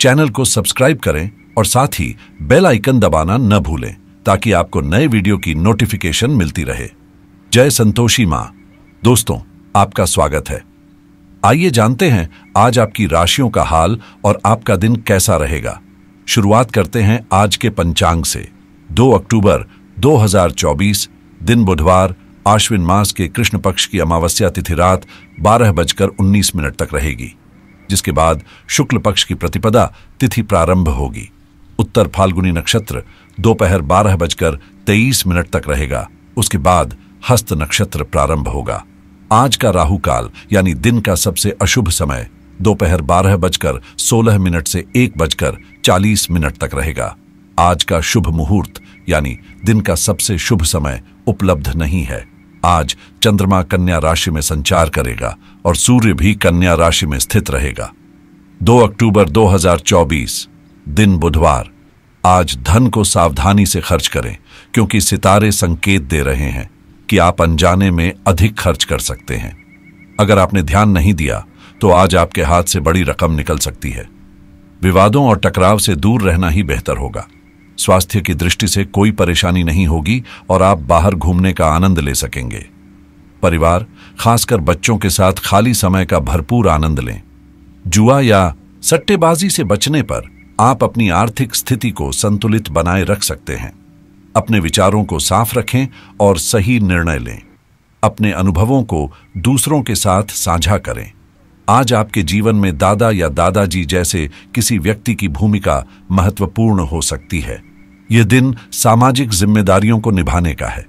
channel को subscribe करें और साथ ही बेल आइकन दबाना न भूलें ताकि आपको नए वीडियो की नोटिफिकेशन मिलती रहे जय संतोषी माँ दोस्तों आपका स्वागत है आइए जानते हैं आज आपकी राशियों का हाल और आपका दिन कैसा रहेगा शुरुआत करते हैं आज के पंचांग से 2 अक्टूबर 2024 दिन बुधवार आश्विन मास के कृष्ण पक्ष की अमावस्या तिथि रात बारह बजकर उन्नीस मिनट तक रहेगी जिसके बाद शुक्ल पक्ष की प्रतिपदा तिथि प्रारंभ होगी उत्तर फाल्गुनी नक्षत्र दोपहर बारह बजकर तेईस मिनट तक रहेगा उसके बाद हस्त नक्षत्र प्रारंभ होगा आज का राहु काल यानी दिन का सबसे अशुभ समय दोपहर बारह बजकर सोलह मिनट से एक बजकर चालीस मिनट तक रहेगा आज का शुभ मुहूर्त यानी दिन का सबसे शुभ समय उपलब्ध नहीं है आज चंद्रमा कन्या राशि में संचार करेगा और सूर्य भी कन्या राशि में स्थित रहेगा 2 अक्टूबर 2024 दिन बुधवार आज धन को सावधानी से खर्च करें क्योंकि सितारे संकेत दे रहे हैं कि आप अनजाने में अधिक खर्च कर सकते हैं अगर आपने ध्यान नहीं दिया तो आज आपके हाथ से बड़ी रकम निकल सकती है विवादों और टकराव से दूर रहना ही बेहतर होगा स्वास्थ्य की दृष्टि से कोई परेशानी नहीं होगी और आप बाहर घूमने का आनंद ले सकेंगे परिवार खासकर बच्चों के साथ खाली समय का भरपूर आनंद लें जुआ या सट्टेबाजी से बचने पर आप अपनी आर्थिक स्थिति को संतुलित बनाए रख सकते हैं अपने विचारों को साफ रखें और सही निर्णय लें अपने अनुभवों को दूसरों के साथ साझा करें आज आपके जीवन में दादा या दादाजी जैसे किसी व्यक्ति की भूमिका महत्वपूर्ण हो सकती है ये दिन सामाजिक जिम्मेदारियों को निभाने का है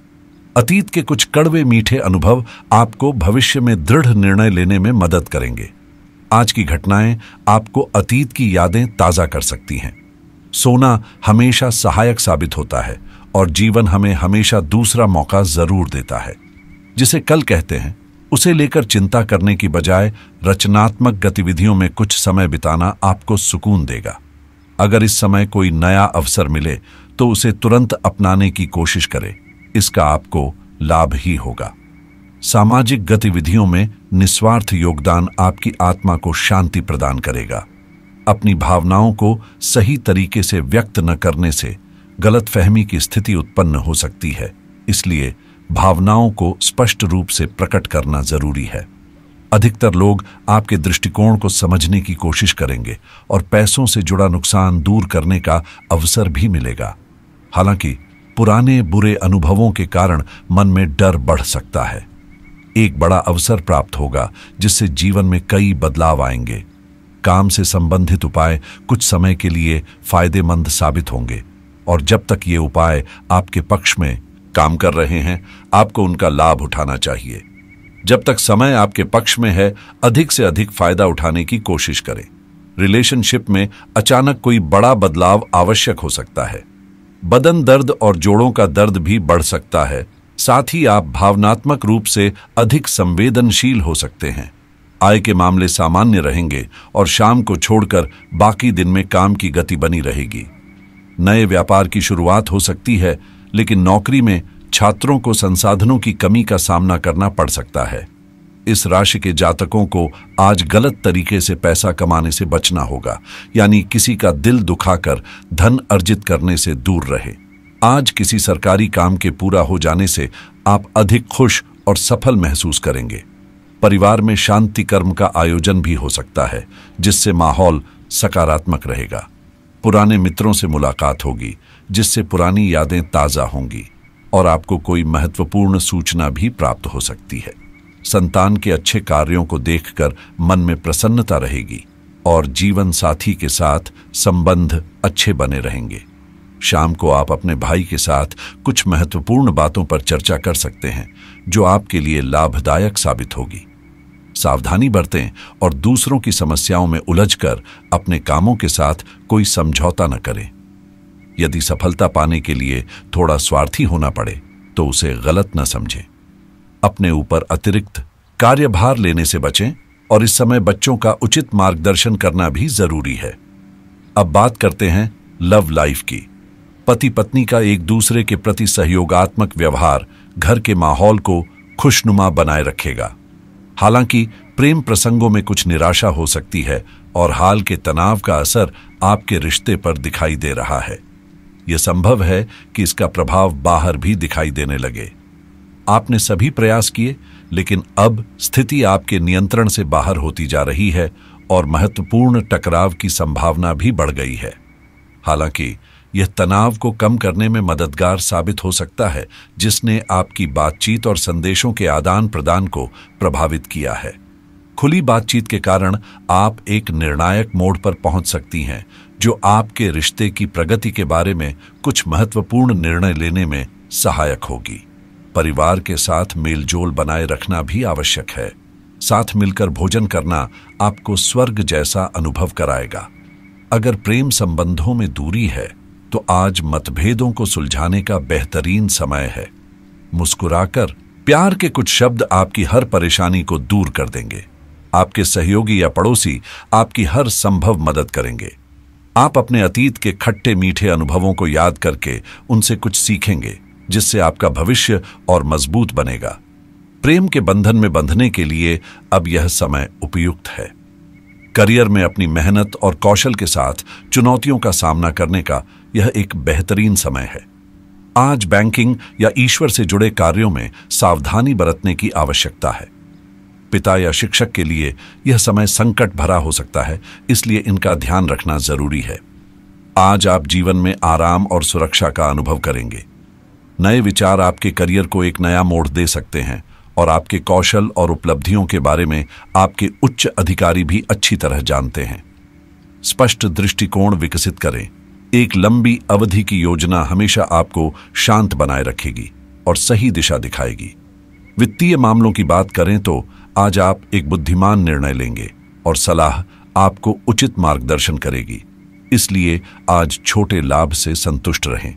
अतीत के कुछ कड़वे मीठे अनुभव आपको भविष्य में दृढ़ निर्णय लेने में मदद करेंगे आज की घटनाएं आपको अतीत की यादें ताज़ा कर सकती हैं सोना हमेशा सहायक साबित होता है और जीवन हमें हमेशा दूसरा मौका जरूर देता है जिसे कल कहते हैं उसे लेकर चिंता करने की बजाय रचनात्मक गतिविधियों में कुछ समय बिताना आपको सुकून देगा अगर इस समय कोई नया अवसर मिले तो उसे तुरंत अपनाने की कोशिश करें इसका आपको लाभ ही होगा सामाजिक गतिविधियों में निस्वार्थ योगदान आपकी आत्मा को शांति प्रदान करेगा अपनी भावनाओं को सही तरीके से व्यक्त न करने से गलतफहमी की स्थिति उत्पन्न हो सकती है इसलिए भावनाओं को स्पष्ट रूप से प्रकट करना जरूरी है अधिकतर लोग आपके दृष्टिकोण को समझने की कोशिश करेंगे और पैसों से जुड़ा नुकसान दूर करने का अवसर भी मिलेगा हालांकि पुराने बुरे अनुभवों के कारण मन में डर बढ़ सकता है एक बड़ा अवसर प्राप्त होगा जिससे जीवन में कई बदलाव आएंगे काम से संबंधित उपाय कुछ समय के लिए फायदेमंद साबित होंगे और जब तक ये उपाय आपके पक्ष में काम कर रहे हैं आपको उनका लाभ उठाना चाहिए जब तक समय आपके पक्ष में है अधिक से अधिक फायदा उठाने की कोशिश करें रिलेशनशिप में अचानक कोई बड़ा बदलाव आवश्यक हो सकता है बदन दर्द और जोड़ों का दर्द भी बढ़ सकता है साथ ही आप भावनात्मक रूप से अधिक संवेदनशील हो सकते हैं आय के मामले सामान्य रहेंगे और शाम को छोड़कर बाकी दिन में काम की गति बनी रहेगी नए व्यापार की शुरुआत हो सकती है लेकिन नौकरी में छात्रों को संसाधनों की कमी का सामना करना पड़ सकता है इस राशि के जातकों को आज गलत तरीके से पैसा कमाने से बचना होगा यानी किसी का दिल दुखाकर धन अर्जित करने से दूर रहे आज किसी सरकारी काम के पूरा हो जाने से आप अधिक खुश और सफल महसूस करेंगे परिवार में शांति कर्म का आयोजन भी हो सकता है जिससे माहौल सकारात्मक रहेगा पुराने मित्रों से मुलाकात होगी जिससे पुरानी यादें ताज़ा होंगी और आपको कोई महत्वपूर्ण सूचना भी प्राप्त हो सकती है संतान के अच्छे कार्यों को देखकर मन में प्रसन्नता रहेगी और जीवन साथी के साथ संबंध अच्छे बने रहेंगे शाम को आप अपने भाई के साथ कुछ महत्वपूर्ण बातों पर चर्चा कर सकते हैं जो आपके लिए लाभदायक साबित होगी सावधानी बरतें और दूसरों की समस्याओं में उलझकर अपने कामों के साथ कोई समझौता न करें यदि सफलता पाने के लिए थोड़ा स्वार्थी होना पड़े तो उसे गलत न समझें अपने ऊपर अतिरिक्त कार्यभार लेने से बचें और इस समय बच्चों का उचित मार्गदर्शन करना भी जरूरी है अब बात करते हैं लव लाइफ की पति पत्नी का एक दूसरे के प्रति सहयोगात्मक व्यवहार घर के माहौल को खुशनुमा बनाए रखेगा हालांकि प्रेम प्रसंगों में कुछ निराशा हो सकती है और हाल के तनाव का असर आपके रिश्ते पर दिखाई दे रहा है यह संभव है कि इसका प्रभाव बाहर भी दिखाई देने लगे आपने सभी प्रयास किए लेकिन अब स्थिति आपके नियंत्रण से बाहर होती जा रही है और महत्वपूर्ण टकराव की संभावना भी बढ़ गई है हालांकि यह तनाव को कम करने में मददगार साबित हो सकता है जिसने आपकी बातचीत और संदेशों के आदान प्रदान को प्रभावित किया है खुली बातचीत के कारण आप एक निर्णायक मोड़ पर पहुंच सकती हैं जो आपके रिश्ते की प्रगति के बारे में कुछ महत्वपूर्ण निर्णय लेने में सहायक होगी परिवार के साथ मेलजोल बनाए रखना भी आवश्यक है साथ मिलकर भोजन करना आपको स्वर्ग जैसा अनुभव कराएगा अगर प्रेम संबंधों में दूरी है तो आज मतभेदों को सुलझाने का बेहतरीन समय है मुस्कुराकर प्यार के कुछ शब्द आपकी हर परेशानी को दूर कर देंगे आपके सहयोगी या पड़ोसी आपकी हर संभव मदद करेंगे आप अपने अतीत के खट्टे मीठे अनुभवों को याद करके उनसे कुछ सीखेंगे जिससे आपका भविष्य और मजबूत बनेगा प्रेम के बंधन में बंधने के लिए अब यह समय उपयुक्त है करियर में अपनी मेहनत और कौशल के साथ चुनौतियों का सामना करने का यह एक बेहतरीन समय है आज बैंकिंग या ईश्वर से जुड़े कार्यों में सावधानी बरतने की आवश्यकता है पिता या शिक्षक के लिए यह समय संकट भरा हो सकता है इसलिए इनका ध्यान रखना जरूरी है आज आप जीवन में आराम और सुरक्षा का अनुभव करेंगे नए विचार आपके करियर को एक नया मोड़ दे सकते हैं और आपके कौशल और उपलब्धियों के बारे में आपके उच्च अधिकारी भी अच्छी तरह जानते हैं स्पष्ट दृष्टिकोण विकसित करें एक लंबी अवधि की योजना हमेशा आपको शांत बनाए रखेगी और सही दिशा दिखाएगी वित्तीय मामलों की बात करें तो आज आप एक बुद्धिमान निर्णय लेंगे और सलाह आपको उचित मार्गदर्शन करेगी इसलिए आज छोटे लाभ से संतुष्ट रहें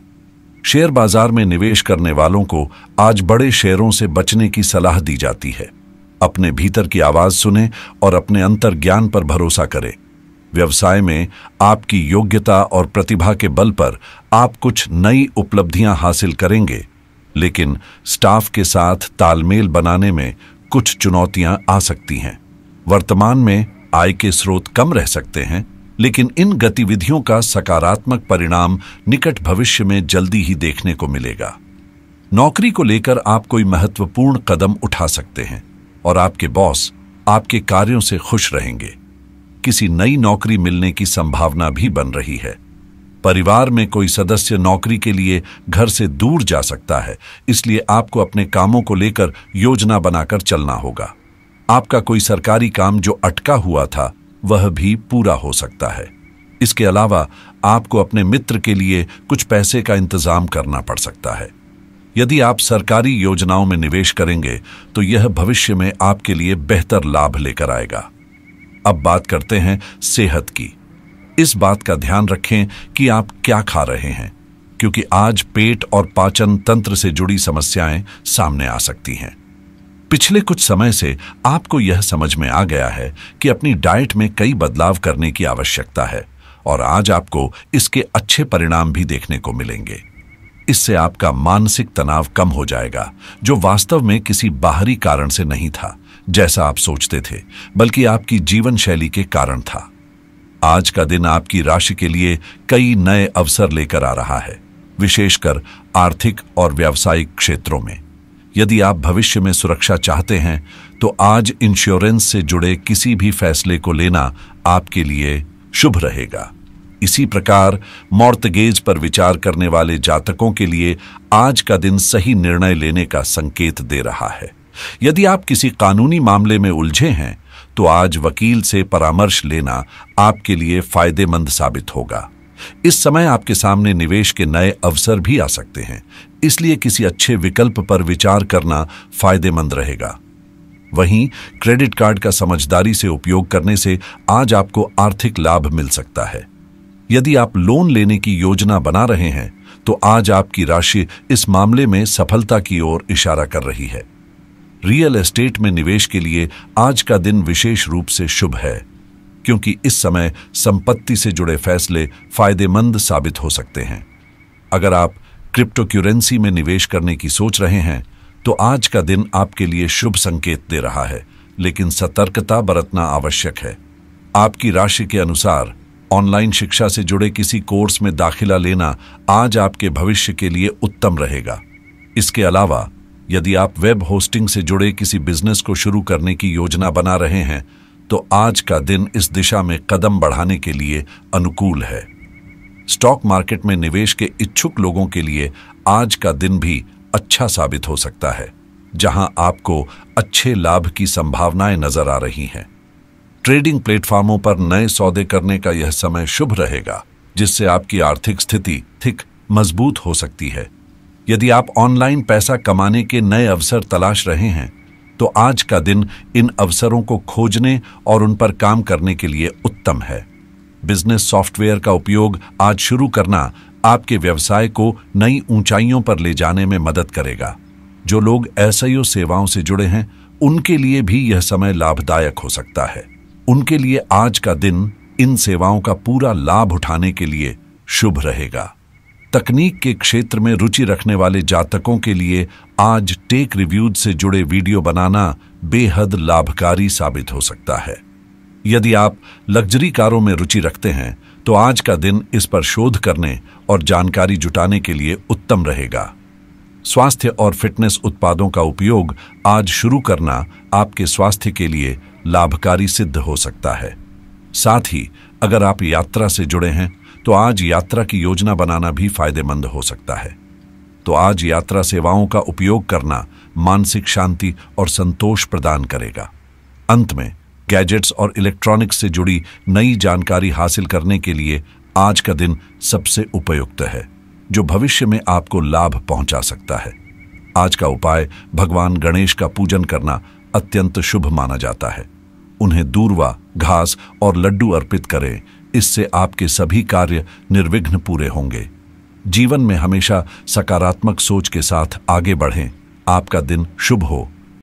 शेयर बाजार में निवेश करने वालों को आज बड़े शेयरों से बचने की सलाह दी जाती है अपने भीतर की आवाज सुने और अपने अंतर ज्ञान पर भरोसा करें व्यवसाय में आपकी योग्यता और प्रतिभा के बल पर आप कुछ नई उपलब्धियां हासिल करेंगे लेकिन स्टाफ के साथ तालमेल बनाने में कुछ चुनौतियां आ सकती हैं वर्तमान में आय के स्रोत कम रह सकते हैं लेकिन इन गतिविधियों का सकारात्मक परिणाम निकट भविष्य में जल्दी ही देखने को मिलेगा नौकरी को लेकर आप कोई महत्वपूर्ण कदम उठा सकते हैं और आपके बॉस आपके कार्यों से खुश रहेंगे किसी नई नौकरी मिलने की संभावना भी बन रही है परिवार में कोई सदस्य नौकरी के लिए घर से दूर जा सकता है इसलिए आपको अपने कामों को लेकर योजना बनाकर चलना होगा आपका कोई सरकारी काम जो अटका हुआ था वह भी पूरा हो सकता है इसके अलावा आपको अपने मित्र के लिए कुछ पैसे का इंतजाम करना पड़ सकता है यदि आप सरकारी योजनाओं में निवेश करेंगे तो यह भविष्य में आपके लिए बेहतर लाभ लेकर आएगा अब बात करते हैं सेहत की इस बात का ध्यान रखें कि आप क्या खा रहे हैं क्योंकि आज पेट और पाचन तंत्र से जुड़ी समस्याएं सामने आ सकती हैं पिछले कुछ समय से आपको यह समझ में आ गया है कि अपनी डाइट में कई बदलाव करने की आवश्यकता है और आज आपको इसके अच्छे परिणाम भी देखने को मिलेंगे इससे आपका मानसिक तनाव कम हो जाएगा जो वास्तव में किसी बाहरी कारण से नहीं था जैसा आप सोचते थे बल्कि आपकी जीवन शैली के कारण था आज का दिन आपकी राशि के लिए कई नए अवसर लेकर आ रहा है विशेषकर आर्थिक और व्यावसायिक क्षेत्रों में यदि आप भविष्य में सुरक्षा चाहते हैं तो आज इंश्योरेंस से जुड़े किसी भी फैसले को लेना आपके लिए शुभ रहेगा इसी प्रकार मॉर्तगेज पर विचार करने वाले जातकों के लिए आज का दिन सही निर्णय लेने का संकेत दे रहा है यदि आप किसी कानूनी मामले में उलझे हैं तो आज वकील से परामर्श लेना आपके लिए फायदेमंद साबित होगा इस समय आपके सामने निवेश के नए अवसर भी आ सकते हैं इसलिए किसी अच्छे विकल्प पर विचार करना फायदेमंद रहेगा वहीं क्रेडिट कार्ड का समझदारी से उपयोग करने से आज आपको आर्थिक लाभ मिल सकता है यदि आप लोन लेने की योजना बना रहे हैं तो आज आपकी राशि इस मामले में सफलता की ओर इशारा कर रही है रियल एस्टेट में निवेश के लिए आज का दिन विशेष रूप से शुभ है क्योंकि इस समय संपत्ति से जुड़े फैसले फायदेमंद साबित हो सकते हैं अगर आप क्रिप्टोक्यूरेंसी में निवेश करने की सोच रहे हैं तो आज का दिन आपके लिए शुभ संकेत दे रहा है लेकिन सतर्कता बरतना आवश्यक है आपकी राशि के अनुसार ऑनलाइन शिक्षा से जुड़े किसी कोर्स में दाखिला लेना आज आपके भविष्य के लिए उत्तम रहेगा इसके अलावा यदि आप वेब होस्टिंग से जुड़े किसी बिजनेस को शुरू करने की योजना बना रहे हैं तो आज का दिन इस दिशा में कदम बढ़ाने के लिए अनुकूल है स्टॉक मार्केट में निवेश के इच्छुक लोगों के लिए आज का दिन भी अच्छा साबित हो सकता है जहां आपको अच्छे लाभ की संभावनाएं नजर आ रही हैं ट्रेडिंग प्लेटफॉर्मों पर नए सौदे करने का यह समय शुभ रहेगा जिससे आपकी आर्थिक स्थिति थिक मजबूत हो सकती है यदि आप ऑनलाइन पैसा कमाने के नए अवसर तलाश रहे हैं तो आज का दिन इन अवसरों को खोजने और उन पर काम करने के लिए उत्तम है बिजनेस सॉफ्टवेयर का उपयोग आज शुरू करना आपके व्यवसाय को नई ऊंचाइयों पर ले जाने में मदद करेगा जो लोग एसआईओ सेवाओं से जुड़े हैं उनके लिए भी यह समय लाभदायक हो सकता है उनके लिए आज का दिन इन सेवाओं का पूरा लाभ उठाने के लिए शुभ रहेगा तकनीक के क्षेत्र में रुचि रखने वाले जातकों के लिए आज टेक रिव्यूज से जुड़े वीडियो बनाना बेहद लाभकारी साबित हो सकता है यदि आप लग्जरी कारों में रुचि रखते हैं तो आज का दिन इस पर शोध करने और जानकारी जुटाने के लिए उत्तम रहेगा स्वास्थ्य और फिटनेस उत्पादों का उपयोग आज शुरू करना आपके स्वास्थ्य के लिए लाभकारी सिद्ध हो सकता है साथ ही अगर आप यात्रा से जुड़े हैं तो आज यात्रा की योजना बनाना भी फायदेमंद हो सकता है तो आज यात्रा सेवाओं का उपयोग करना मानसिक शांति और संतोष प्रदान करेगा अंत में गैजेट्स और इलेक्ट्रॉनिक्स से जुड़ी नई जानकारी हासिल करने के लिए आज का दिन सबसे उपयुक्त है जो भविष्य में आपको लाभ पहुंचा सकता है आज का उपाय भगवान गणेश का पूजन करना अत्यंत शुभ माना जाता है उन्हें दूरवा घास और लड्डू अर्पित करें इससे आपके सभी कार्य निर्विघ्न पूरे होंगे जीवन में हमेशा सकारात्मक सोच के साथ आगे बढ़ें आपका दिन शुभ हो